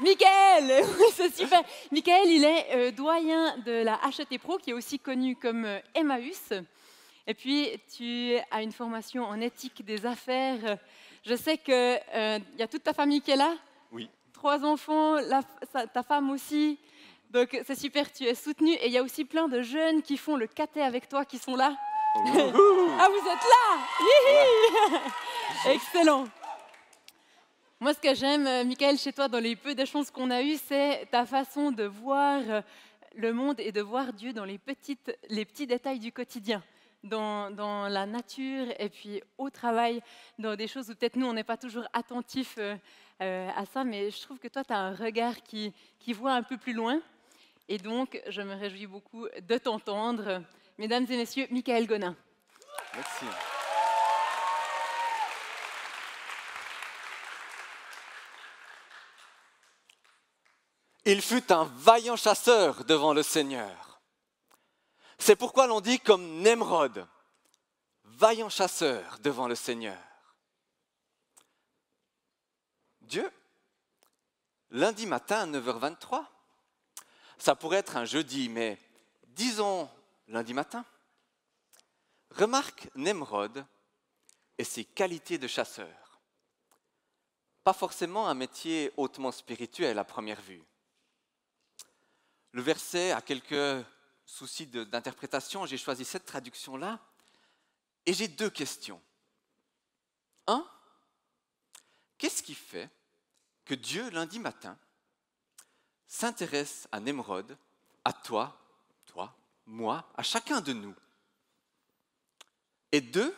Michael c'est super. Michael, il est euh, doyen de la HT e Pro, qui est aussi connu comme euh, Emmaüs. Et puis, tu as une formation en éthique des affaires. Je sais qu'il euh, y a toute ta famille qui est là. Oui. Trois enfants, ta femme aussi. Donc, c'est super, tu es soutenu. Et il y a aussi plein de jeunes qui font le caté avec toi, qui sont là. Oh. ah, vous êtes là Excellent moi, ce que j'aime, euh, Michael, chez toi, dans les peu de chances qu'on a eues, c'est ta façon de voir euh, le monde et de voir Dieu dans les, petites, les petits détails du quotidien, dans, dans, la nature et puis au travail, dans des choses où peut-être nous, on n'est pas toujours attentifs euh, à ça, mais je trouve que toi, tu as un regard qui, qui voit un peu plus loin. Et donc, je me réjouis beaucoup de t'entendre. Mesdames et messieurs, Michael Gonin. Merci. il fut un vaillant chasseur devant le Seigneur. C'est pourquoi l'on dit comme Nemrod, vaillant chasseur devant le Seigneur. Dieu, lundi matin à 9h23, ça pourrait être un jeudi, mais disons lundi matin. Remarque Nemrod et ses qualités de chasseur. Pas forcément un métier hautement spirituel à première vue. Le verset a quelques soucis d'interprétation. J'ai choisi cette traduction-là. Et j'ai deux questions. Un, qu'est-ce qui fait que Dieu, lundi matin, s'intéresse à Némrod, à toi, toi, moi, à chacun de nous Et deux,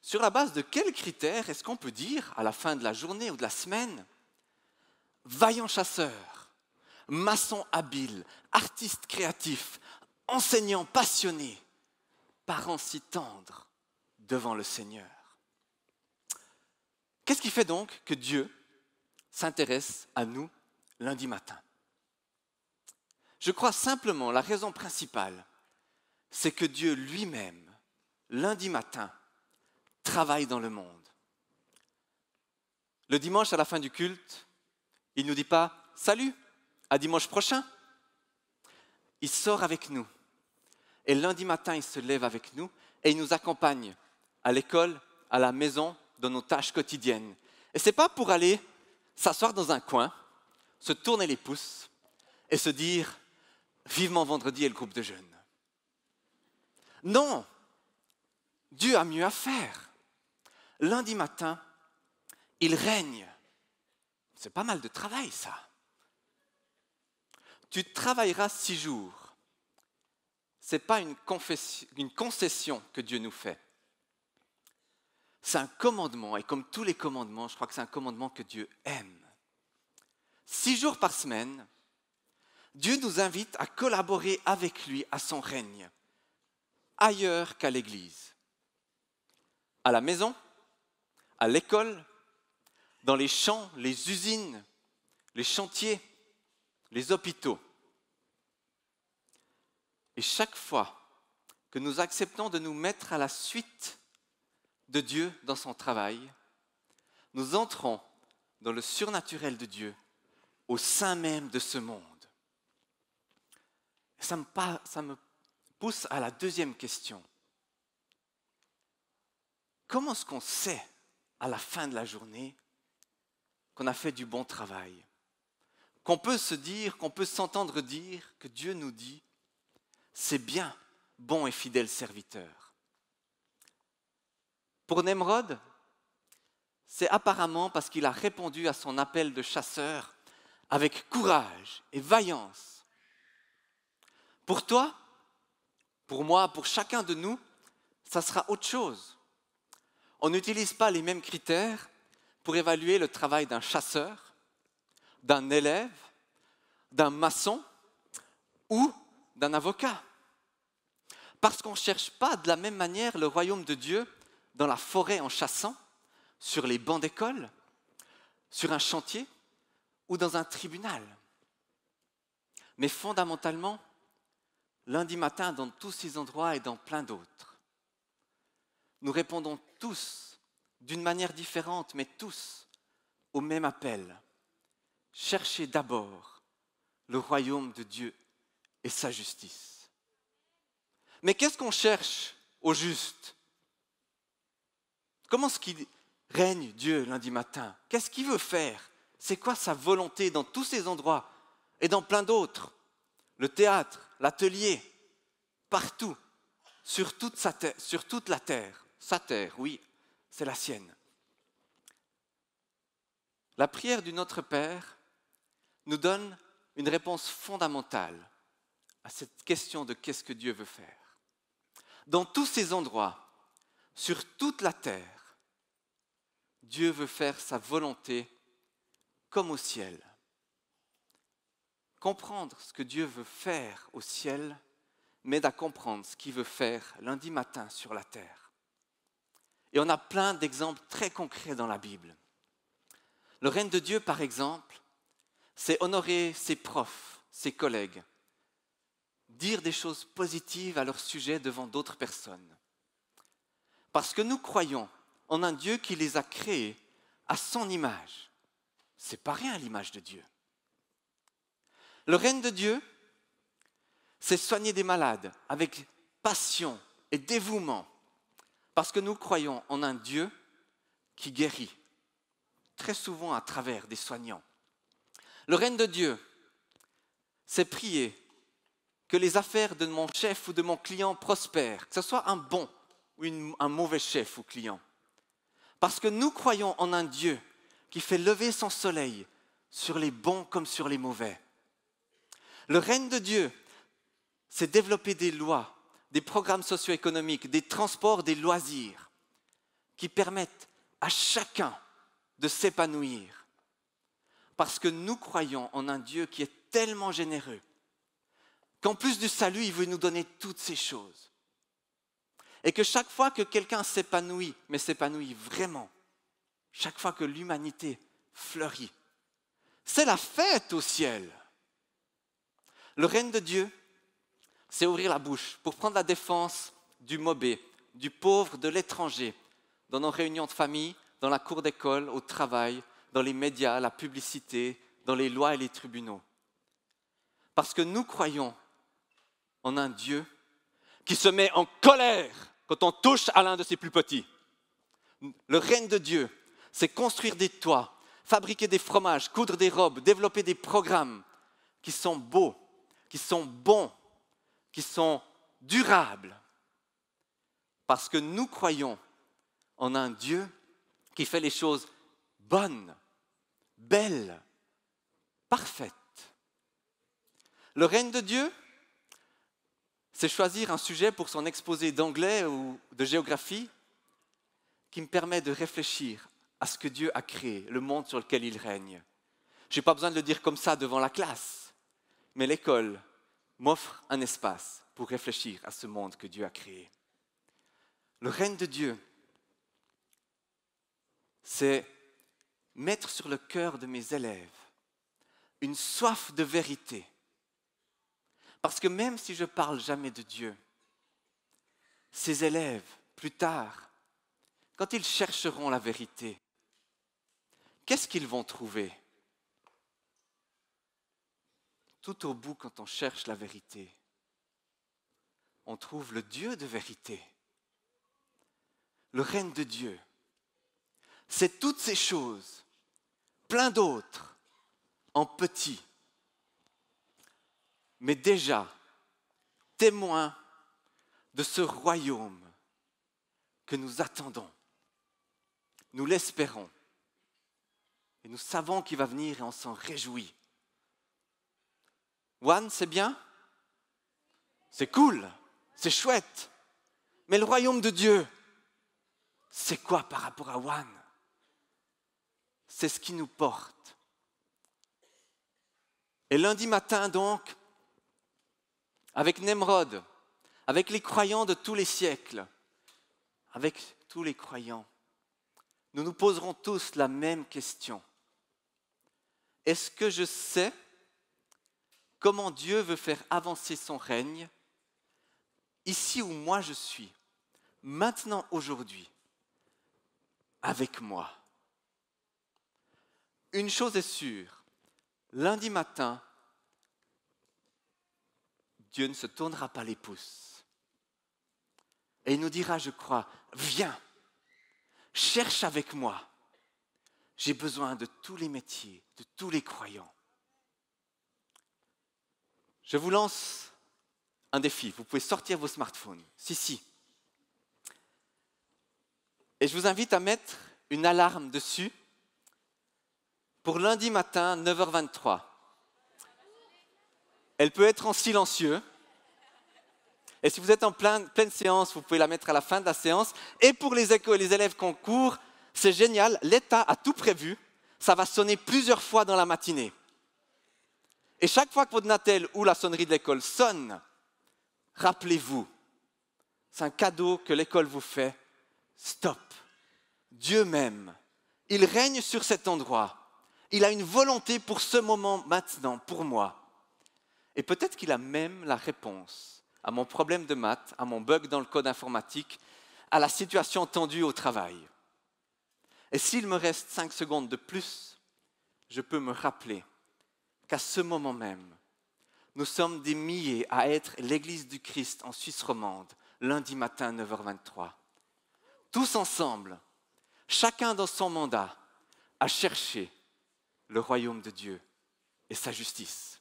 sur la base de quels critères est-ce qu'on peut dire, à la fin de la journée ou de la semaine, vaillant chasseur maçon habile, artiste créatif, enseignant passionné, parent si tendre devant le Seigneur. Qu'est-ce qui fait donc que Dieu s'intéresse à nous lundi matin Je crois simplement la raison principale, c'est que Dieu lui-même, lundi matin, travaille dans le monde. Le dimanche à la fin du culte, il ne nous dit pas ⁇ Salut, à dimanche prochain. Il sort avec nous. Et lundi matin, il se lève avec nous et il nous accompagne à l'école, à la maison, dans nos tâches quotidiennes. Et ce n'est pas pour aller s'asseoir dans un coin, se tourner les pouces et se dire vivement vendredi et le groupe de jeunes. Non, Dieu a mieux à faire. Lundi matin, il règne. C'est pas mal de travail, ça tu travailleras six jours. Ce n'est pas une, concession que Dieu nous fait. C'est un commandement, et comme tous les commandements, je crois que c'est un commandement que Dieu aime. Six jours par semaine, Dieu nous invite à collaborer avec lui à son règne, ailleurs qu'à l'Église, à la maison, à l'école, dans les champs, les usines, les chantiers, les hôpitaux. Et chaque fois que nous acceptons de nous mettre à la suite de Dieu dans son travail, nous entrons dans le surnaturel de Dieu, au sein même de ce monde. Ça me, pousse à la deuxième question. Comment est-ce qu'on sait à la fin de la journée qu'on a fait du bon travail qu'on peut se dire, qu'on peut s'entendre dire que Dieu nous dit, c'est bien, bon et fidèle serviteur. Pour Nemrod, c'est apparemment parce qu'il a répondu à son appel de chasseur avec courage et vaillance. Pour toi, pour moi, pour chacun de nous, ça sera autre chose. On n'utilise pas les mêmes critères pour évaluer le travail d'un chasseur d'un élève, d'un maçon ou d'un avocat. Parce qu'on ne cherche pas de la même manière le royaume de Dieu dans la forêt en chassant, sur les bancs d'école, sur un chantier ou dans un tribunal. Mais fondamentalement, lundi matin, dans tous ces endroits et dans plein d'autres, nous répondons tous, d'une manière différente, mais tous, au même appel cherchez d'abord le royaume de Dieu et sa justice. Mais qu'est-ce qu'on cherche au juste Comment est-ce qu'il règne Dieu lundi matin Qu'est-ce qu'il veut faire C'est quoi sa volonté dans tous ces endroits et dans plein d'autres Le théâtre, l'atelier, partout, sur toute, sa sur toute la terre. Sa terre, oui, c'est la sienne. La prière du Notre Père nous donne une réponse fondamentale à cette question de qu'est-ce que Dieu veut faire. Dans tous ces endroits, sur toute la terre, Dieu veut faire sa volonté comme au ciel. Comprendre ce que Dieu veut faire au ciel m'aide à comprendre ce qu'il veut faire lundi matin sur la terre. Et on a plein d'exemples très concrets dans la Bible. Le règne de Dieu, par exemple, c'est honorer ses profs, ses collègues, dire des choses positives à leur sujet devant d'autres personnes. Parce que nous croyons en un Dieu qui les a créés à son image. C'est pas rien l'image de Dieu. Le règne de Dieu, c'est soigner des malades avec passion et dévouement, parce que nous croyons en un Dieu qui guérit, très souvent à travers des soignants. Le règne de Dieu, c'est prier que les affaires de mon chef ou de mon client prospèrent, que ce soit un bon ou un mauvais chef ou client. Parce que nous croyons en un Dieu qui fait lever son soleil sur les bons comme sur les mauvais. Le règne de Dieu, c'est développer des lois, des programmes socio-économiques, des transports, des loisirs qui permettent à chacun de s'épanouir parce que nous croyons en un Dieu qui est tellement généreux qu'en plus du salut, il veut nous donner toutes ces choses. Et que chaque fois que quelqu'un s'épanouit, mais s'épanouit vraiment, chaque fois que l'humanité fleurit, c'est la fête au ciel. Le règne de Dieu, c'est ouvrir la bouche pour prendre la défense du mobé, du pauvre, de l'étranger, dans nos réunions de famille, dans la cour d'école, au travail, dans les médias, la publicité, dans les lois et les tribunaux. Parce que nous croyons en un Dieu qui se met en colère quand on touche à l'un de ses plus petits. Le règne de Dieu, c'est construire des toits, fabriquer des fromages, coudre des robes, développer des programmes qui sont beaux, qui sont bons, qui sont durables. Parce que nous croyons en un Dieu qui fait les choses bonnes, belle, parfaite. Le règne de Dieu, c'est choisir un sujet pour son exposé d'anglais ou de géographie qui me permet de réfléchir à ce que Dieu a créé, le monde sur lequel il règne. Je n'ai pas besoin de le dire comme ça devant la classe, mais l'école m'offre un espace pour réfléchir à ce monde que Dieu a créé. Le règne de Dieu, c'est mettre sur le cœur de mes élèves une soif de vérité. Parce que même si je parle jamais de Dieu, ces élèves, plus tard, quand ils chercheront la vérité, qu'est-ce qu'ils vont trouver Tout au bout, quand on cherche la vérité, on trouve le Dieu de vérité, le règne de Dieu. C'est toutes ces choses plein d'autres en petit, mais déjà témoins de ce royaume que nous attendons. Nous l'espérons. Et nous savons qu'il va venir et on s'en réjouit. One, c'est bien C'est cool C'est chouette Mais le royaume de Dieu, c'est quoi par rapport à One c'est ce qui nous porte. Et lundi matin, donc, avec Nemrod, avec les croyants de tous les siècles, avec tous les croyants, nous nous poserons tous la même question. Est-ce que je sais comment Dieu veut faire avancer son règne ici où moi je suis, maintenant, aujourd'hui, avec moi une chose est sûre, lundi matin, Dieu ne se tournera pas les pouces. Et il nous dira, je crois, viens, cherche avec moi. J'ai besoin de tous les métiers, de tous les croyants. Je vous lance un défi. Vous pouvez sortir vos smartphones. Si, si. Et je vous invite à mettre une alarme dessus pour lundi matin, 9h23. Elle peut être en silencieux. Et si vous êtes en pleine, séance, vous pouvez la mettre à la fin de la séance. Et pour les, élèves et les élèves court, c'est génial, l'État a tout prévu. Ça va sonner plusieurs fois dans la matinée. Et chaque fois que votre natel ou la sonnerie de l'école sonne, rappelez-vous, c'est un cadeau que l'école vous fait. Stop. Dieu même, il règne sur cet endroit. Il a une volonté pour ce moment maintenant, pour moi. Et peut-être qu'il a même la réponse à mon problème de maths, à mon bug dans le code informatique, à la situation tendue au travail. Et s'il me reste cinq secondes de plus, je peux me rappeler qu'à ce moment même, nous sommes des milliers à être l'Église du Christ en Suisse romande, lundi matin 9h23. Tous ensemble, chacun dans son mandat, à chercher le royaume de Dieu et sa justice.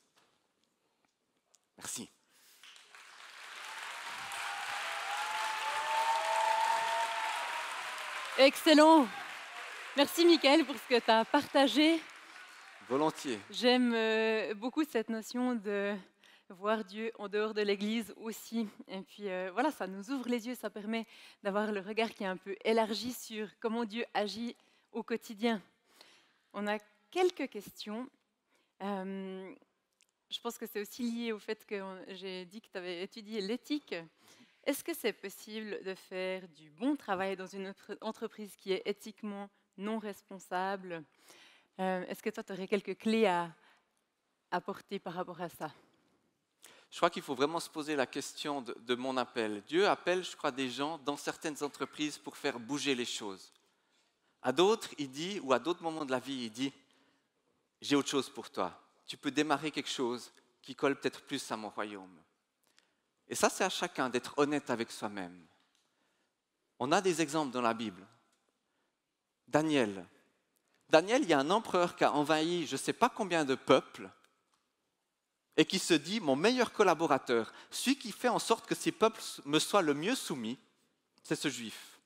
Merci. Excellent. Merci Michael, pour ce que tu as partagé. Volontiers. J'aime euh, beaucoup cette notion de voir Dieu en dehors de l'Église aussi. Et puis euh, voilà, ça nous ouvre les yeux, ça permet d'avoir le regard qui est un peu élargi sur comment Dieu agit au quotidien. On a quelques questions. Euh, je pense que c'est aussi lié au fait que j'ai dit que tu avais étudié l'éthique. Est-ce que c'est possible de faire du bon travail dans une entreprise qui est éthiquement non responsable euh, Est-ce que toi, tu aurais quelques clés à apporter par rapport à ça je crois qu'il faut vraiment se poser la question de, de, mon appel. Dieu appelle, je crois, des gens dans certaines entreprises pour faire bouger les choses. À d'autres, il dit, ou à d'autres moments de la vie, il dit, j'ai autre chose pour toi. Tu peux démarrer quelque chose qui colle peut-être plus à mon royaume. Et ça, c'est à chacun d'être honnête avec soi-même. On a des exemples dans la Bible. Daniel. Daniel, il y a un empereur qui a envahi je ne sais pas combien de peuples et qui se dit, mon meilleur collaborateur, celui qui fait en sorte que ces peuples me soient le mieux soumis, c'est ce juif.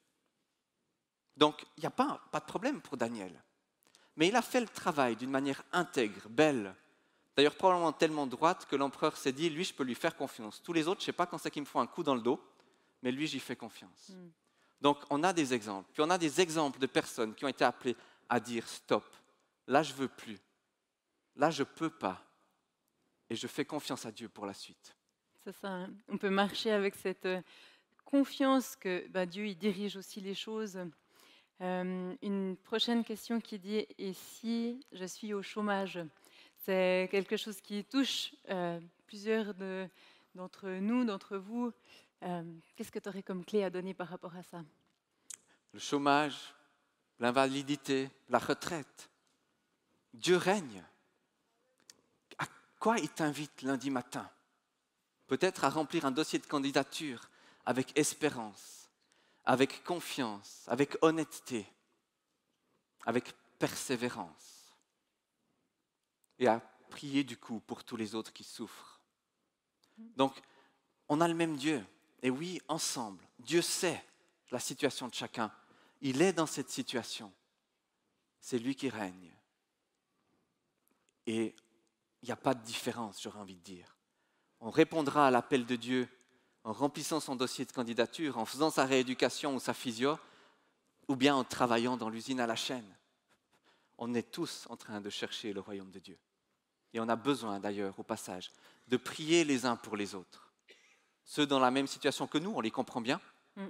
Donc, il n'y a pas, pas de problème pour Daniel mais il a fait le travail d'une manière intègre, belle. D'ailleurs, probablement tellement droite que l'empereur s'est dit, lui, je peux lui faire confiance. Tous les autres, je ne sais pas quand c'est qu'ils me font un coup dans le dos, mais lui, j'y fais confiance. Hmm. Donc, on a des exemples. Puis, on a des exemples de personnes qui ont été appelées à dire, stop, là, je veux plus. Là, je peux pas. Et je fais confiance à Dieu pour la suite. C'est ça. Hein. on peut marcher avec cette euh, confiance que bah, Dieu, il dirige aussi les choses euh, une prochaine question qui dit Et si je suis au chômage C'est quelque chose qui touche euh, plusieurs d'entre nous, d'entre vous. Euh, qu'est-ce que tu aurais comme clé à donner par rapport à ça Le chômage, l'invalidité, la retraite. Dieu règne. À quoi il t'invite lundi matin Peut-être à remplir un dossier de candidature avec espérance avec confiance, avec honnêteté, avec persévérance. Et à prier du coup pour tous les autres qui souffrent. Donc, on a le même Dieu. Et oui, ensemble, Dieu sait la situation de chacun. Il est dans cette situation. C'est lui qui règne. Et il n'y a pas de différence, j'aurais envie de dire. On répondra à l'appel de Dieu en remplissant son dossier de candidature, en faisant sa rééducation ou sa physio, ou bien en travaillant dans l'usine à la chaîne. On est tous en train de chercher le royaume de Dieu. Et on a besoin d'ailleurs, au passage, de prier les uns pour les autres. Ceux dans la même situation que nous, on les comprend bien. Mm.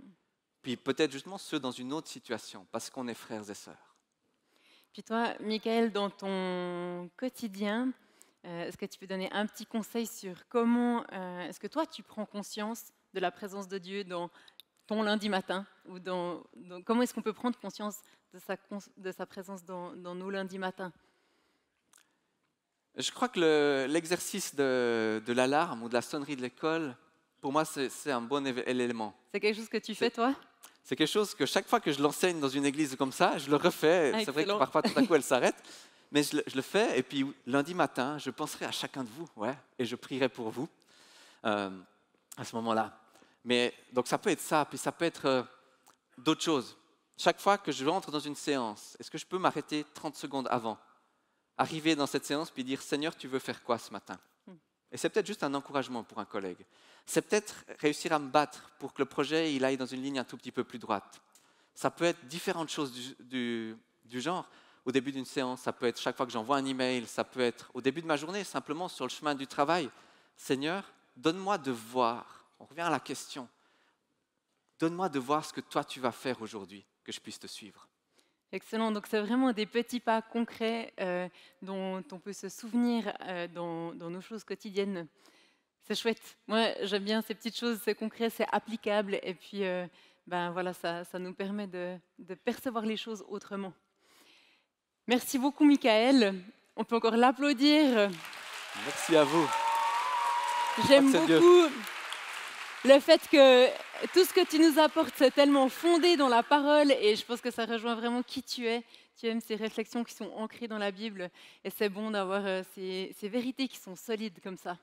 Puis peut-être justement ceux dans une autre situation, parce qu'on est frères et sœurs. Puis toi, Michael, dans ton quotidien, euh, est-ce que tu peux donner un petit conseil sur comment euh, est-ce que toi tu prends conscience de la présence de Dieu dans ton lundi matin ou dans, comment est-ce qu'on peut prendre conscience de sa, de sa présence dans, nos lundis matins Je crois que l'exercice de, de l'alarme ou de la sonnerie de l'école, pour moi, c'est un bon élément. C'est quelque chose que tu fais, toi C'est quelque chose que chaque fois que je l'enseigne dans une église comme ça, je le refais. Ah, c'est vrai que parfois, tout à coup, elle s'arrête. Mais je le, fais, et puis lundi matin, je penserai à chacun de vous, ouais, et je prierai pour vous euh, à ce moment-là. Mais donc ça peut être ça, puis ça peut être euh, d'autres choses. Chaque fois que je rentre dans une séance, est-ce que je peux m'arrêter 30 secondes avant Arriver dans cette séance, puis dire Seigneur, tu veux faire quoi ce matin hmm. et c'est peut-être juste un encouragement pour un collègue. C'est peut-être réussir à me battre pour que le projet il aille dans une ligne un tout petit peu plus droite. Ça peut être différentes choses du genre, au début d'une séance, ça peut être chaque fois que j'envoie un email, ça peut être au début de ma journée, simplement sur le chemin du travail. Seigneur, donne-moi de voir. On revient à la question. Donne-moi de voir ce que toi tu vas faire aujourd'hui, que je puisse te suivre. Excellent. Donc c'est vraiment des petits pas concrets euh, dont on peut se souvenir euh, dans, nos choses quotidiennes. C'est chouette. Moi, j'aime bien ces petites choses, c'est concret, c'est applicable. Et puis, euh, ben voilà, ça, ça nous permet de percevoir les choses autrement. Merci beaucoup, Michael. On peut encore l'applaudir. Merci à vous. J'aime beaucoup le fait que tout ce que tu nous apportes, c'est tellement fondé dans la parole et je pense que ça rejoint vraiment qui tu es. Tu aimes ces réflexions qui sont ancrées dans la Bible et c'est bon d'avoir euh, ces vérités qui sont solides comme ça.